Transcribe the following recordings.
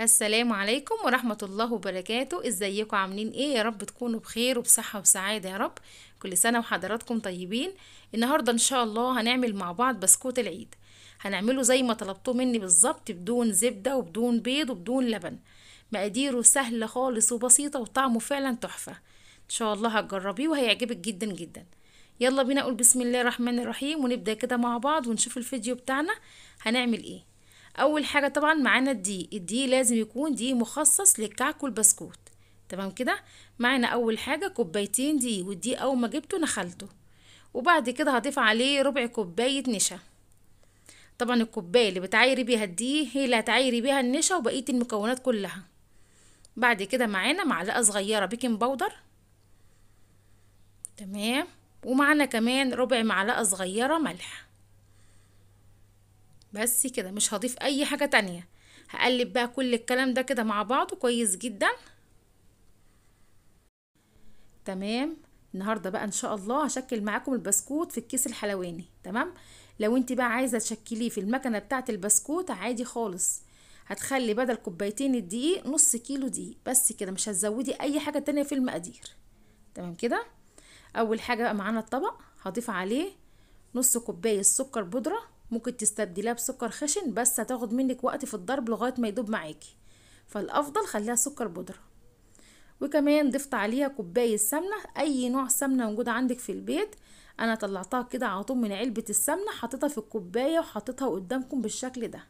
السلام عليكم ورحمة الله وبركاته ازيكم عاملين ايه يا رب تكونوا بخير وبصحة وسعادة يا رب كل سنة وحضراتكم طيبين النهاردة ان شاء الله هنعمل مع بعض بسكوت العيد هنعمله زي ما طلبتوه مني بالظبط بدون زبدة وبدون بيض وبدون لبن مقاديره سهلة خالص وبسيطة وطعمه فعلا تحفة ان شاء الله هتجربيه وهيعجبك جدا جدا يلا بينا نقول بسم الله الرحمن الرحيم ونبدأ كده مع بعض ونشوف الفيديو بتاعنا هنعمل ايه اول حاجه طبعا معانا الدي الدي لازم يكون دي مخصص للكعك والبسكوت تمام كده معانا اول حاجه كوبايتين دي والدي اول ما جبته نخلته وبعد كده هضيف عليه ربع كوبايه نشا طبعا الكوبايه اللي بتعايري بيها الدي هي اللي هتعايري بيها النشا وبقيه المكونات كلها بعد كده معانا معلقه صغيره بيكنج باودر تمام ومعانا كمان ربع معلقه صغيره ملح بس كده مش هضيف اي حاجة تانية هقلب بقى كل الكلام ده كده مع بعضه كويس جدا تمام النهاردة بقى ان شاء الله هشكل معاكم البسكوت في الكيس الحلواني تمام لو انت بقى عايزة تشكليه في المكنة بتاعة البسكوت عادي خالص هتخلي بدل كوبايتين الدقيق نص كيلو دقيق بس كده مش هتزودي اي حاجة تانية في المقادير تمام كده اول حاجة بقى معانا الطبق هضيف عليه نص كوباية سكر بودرة ممكن تستبدليها بسكر خشن بس هتاخد منك وقت في الضرب لغاية ما يدوب معاكي فالأفضل خليها سكر بودرة وكمان ضفت عليها كوباية سمنة أي نوع سمنة موجود عندك في البيت أنا طلعتها كده على طول من علبة السمنة حطيتها في الكوباية وحطيتها قدامكم بالشكل ده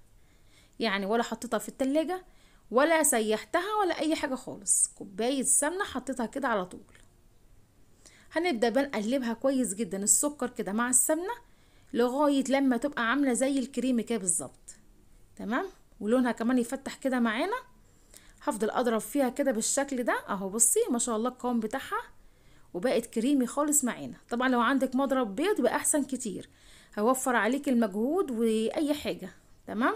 يعني ولا حطيتها في التلاجة ولا سيحتها ولا أي حاجة خالص كوباية سمنة حطيتها كده على طول هنبدأ بنقلبها كويس جدا السكر كده مع السمنة لغايه لما تبقى عامله زي الكريم كده بالظبط تمام ولونها كمان يفتح كده معانا هفضل اضرب فيها كده بالشكل ده اهو بصي ما شاء الله القوام بتاعها وبقت كريمي خالص معانا طبعا لو عندك مضرب بيض بقى احسن كتير هوفر عليك المجهود واي حاجه تمام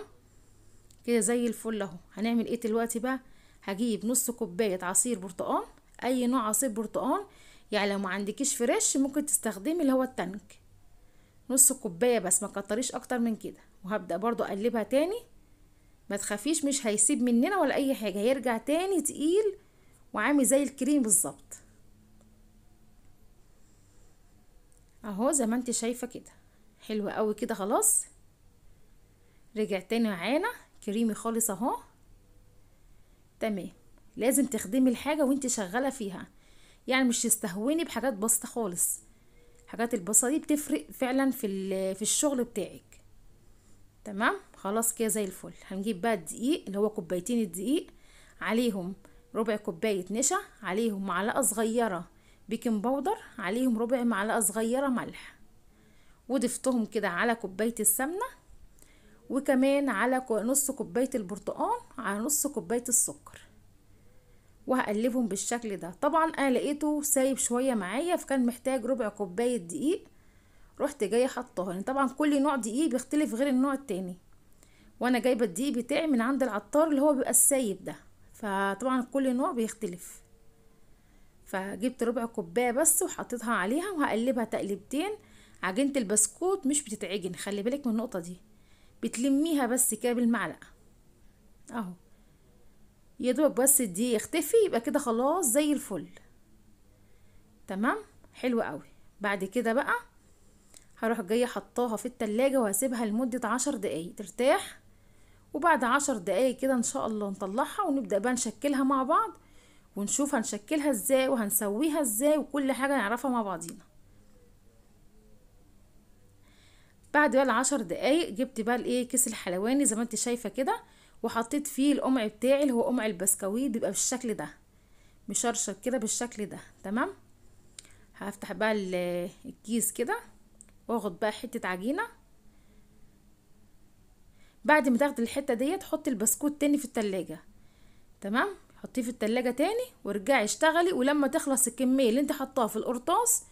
كده زي الفل اهو هنعمل ايه دلوقتي بقى هجيب نص كوبايه عصير برتقال اي نوع عصير برتقال يعني لو ما عندكيش فريش ممكن تستخدمي اللي هو التانك نص كوبايه بس ما كتريش اكتر من كده وهبدا برضو اقلبها تاني ما تخافيش مش هيسيب مننا ولا اي حاجه هيرجع تاني تقيل وعامل زي الكريم بالظبط اهو زي ما انت شايفه كده حلو قوي كده خلاص رجع تاني معانا كريمي خالص اهو تمام لازم تخدمي الحاجه وانت شغاله فيها يعني مش تستهوني بحاجات بسيطه خالص الحاجات البسيطه دي بتفرق فعلا في في الشغل بتاعك تمام خلاص كده زي الفل هنجيب بقى الدقيق اللي هو كوبايتين الدقيق عليهم ربع كوبايه نشا عليهم معلقه صغيره بيكنج باودر عليهم ربع معلقه صغيره ملح وضفتهم كده على كوبايه السمنه وكمان على نص كوبايه البرتقال على نص كوبايه السكر وهقلبهم بالشكل ده طبعا انا لقيته سايب شويه معايا فكان محتاج ربع كوبايه دقيق رحت جايه حطاها يعني طبعا كل نوع دقيق بيختلف غير النوع التاني وانا جايبه الدقيق بتاعي من عند العطار اللي هو بيبقى السايب ده فطبعا كل نوع بيختلف فجبت ربع كوبايه بس وحطيتها عليها وهقلبها تقلبتين عجينه البسكوت مش بتتعجن خلي بالك من النقطه دي بتلميها بس كده بالمعلقه اهو يدوبك بس دي يختفي يبقى كده خلاص زي الفل تمام حلو قوي بعد كده بقى هروح جايه حطاها في التلاجة وهسيبها لمدة عشر دقايق ترتاح وبعد عشر دقايق كده ان شاء الله نطلعها ونبدأ بقى نشكلها مع بعض ونشوف هنشكلها ازاي وهنسويها ازاي وكل حاجة نعرفها مع بعضينا بعد بقى العشر دقايق جبت بقى الايه كيس الحلواني زي ما انت شايفة كده وحطيت فيه القمع بتاعي اللي هو قمع البسكويت بيبقى بالشكل ده مشرشر كده بالشكل ده تمام هفتح بقى الكيس كده واخد بقى حته عجينه بعد ما تاخد الحته ديت حطي البسكوت تاني في التلاجة تمام حطيه في التلاجة تاني وارجعي اشتغلي ولما تخلص الكميه اللي انت حطاها في القرطاس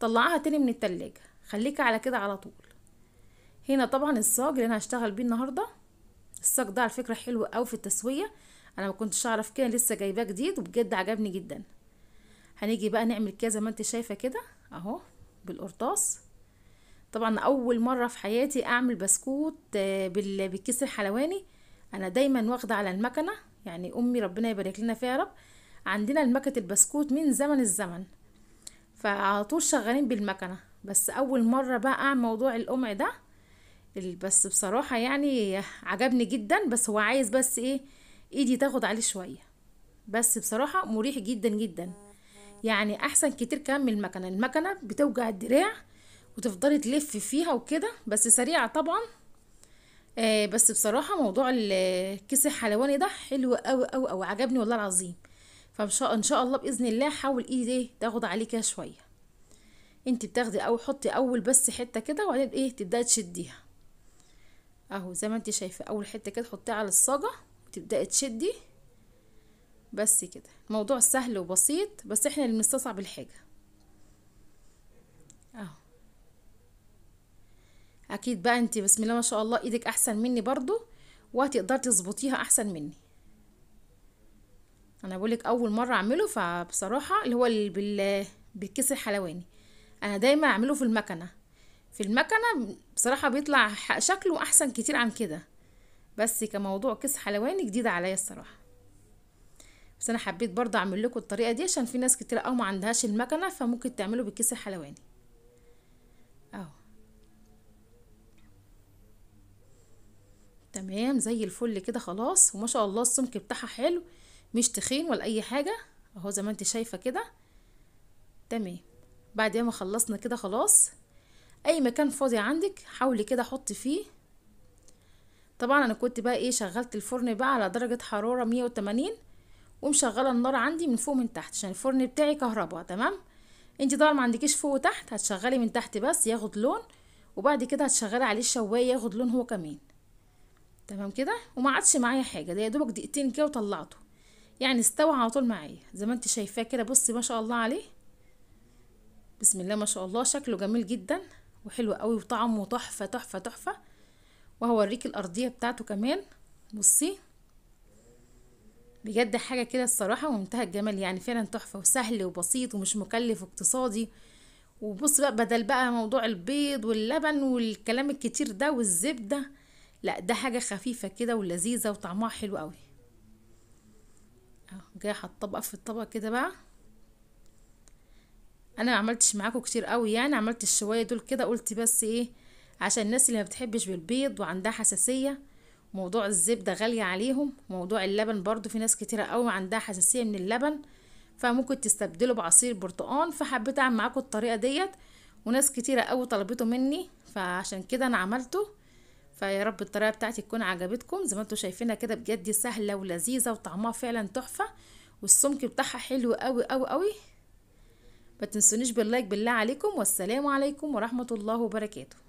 طلعها تاني من التلاجة خليكي على كده على طول هنا طبعا الصاج اللي انا هشتغل بيه النهارده الساق ده على فكره حلو قوي في التسويه انا ما كنتش اعرف كده لسه جايباه جديد وبجد عجبني جدا هنيجي بقى نعمل كده زي ما انت شايفه كده اهو بالقرطاس طبعا اول مره في حياتي اعمل بسكوت آه، بالكيس الحلواني انا دايما واخده على المكنه يعني امي ربنا يبارك لنا فيها يا رب عندنا المكنه البسكوت من زمن الزمن فعلى طول شغالين بالمكنه بس اول مره بقى اعمل موضوع القمع ده بس بصراحة يعني عجبني جدا بس هو عايز بس ايه ايدي تاخد عليه شوية بس بصراحة مريح جدا جدا يعني احسن كتير كان من المكنة المكنة بتوجع الدراع وتفضلي تلف فيها وكده بس سريعة طبعا آه بس بصراحة موضوع الكيس الحلواني ده حلو اوي اوي اوي عجبني والله العظيم فان شاء ان شاء الله باذن الله حاول ايدي ايه تاخد عليه كده شويه انت بتاخدي او حطي اول بس حته كده وبعدين ايه تبداي تشديها اهو زي ما انت شايفه اول حته كده حطيها على الصاجه وتبداي تشدي بس كده موضوع سهل وبسيط بس احنا اللي بنستصعب الحاجه اهو اكيد بقى انت بسم الله ما شاء الله ايدك احسن مني برضو وهتقدر تظبطيها احسن مني انا بقولك اول مره اعمله فبصراحه اللي هو بالكيس الحلواني انا دايما اعمله في المكنه في المكنه بصراحه بيطلع شكله احسن كتير عن كده بس كموضوع كيس حلواني جديد عليا الصراحه بس انا حبيت برضه اعمل لكم الطريقه دي عشان في ناس كتير قوي ما عندهاش المكنه فممكن تعمله بالكيس الحلواني اهو تمام زي الفل كده خلاص وما شاء الله السمك بتاعها حلو مش تخين ولا اي حاجه اهو زي ما انت شايفه كده تمام بعد ما خلصنا كده خلاص اي مكان فاضي عندك حاولي كده حطي فيه طبعا انا كنت بقى ايه شغلت الفرن بقى على درجة حرارة مية وتمانين ومشغلة النار عندي من فوق من تحت عشان الفرن بتاعي كهرباء تمام انت طبعا ما عندكيش فوق وتحت هتشغلي من تحت بس ياخد لون وبعد كده هتشغلي عليه الشوايه ياخد لون هو كمان تمام كده وما عادش معايا حاجه ده يا دوبك دقيقتين كده وطلعته يعني استوى على طول معايا زي ما انت شايفاه كده بصي ما شاء الله عليه بسم الله ما شاء الله شكله جميل جدا وحلو قوي وطعمه تحفة تحفة تحفة وهوريك الأرضية بتاعته كمان بصي بجد حاجة كده الصراحة ومنتهى الجمال يعني فعلا تحفة وسهل وبسيط ومش مكلف واقتصادي وبص بقى بدل بقى موضوع البيض واللبن والكلام الكتير ده والزبدة لا ده حاجة خفيفة كده ولذيذة وطعمها حلو قوي جاي هتطبق في الطبق كده بقى انا ما عملتش معاكم كتير قوي يعني عملت الشوايه دول كده قلت بس ايه عشان الناس اللي ما بتحبش بالبيض وعندها حساسيه موضوع الزبده غاليه عليهم موضوع اللبن برضو في ناس كتيره قوي عندها حساسيه من اللبن فممكن تستبدله بعصير برتقان فحبيت اعمل معاكم الطريقه ديت وناس كتيره قوي طلبته مني فعشان كده انا عملته فيا رب الطريقه بتاعتي تكون عجبتكم زي ما انتم شايفينها كده بجد سهله ولذيذه وطعمها فعلا تحفه والسمك بتاعها حلو قوي قوي قوي ما تنسونيش باللايك بالله عليكم والسلام عليكم ورحمة الله وبركاته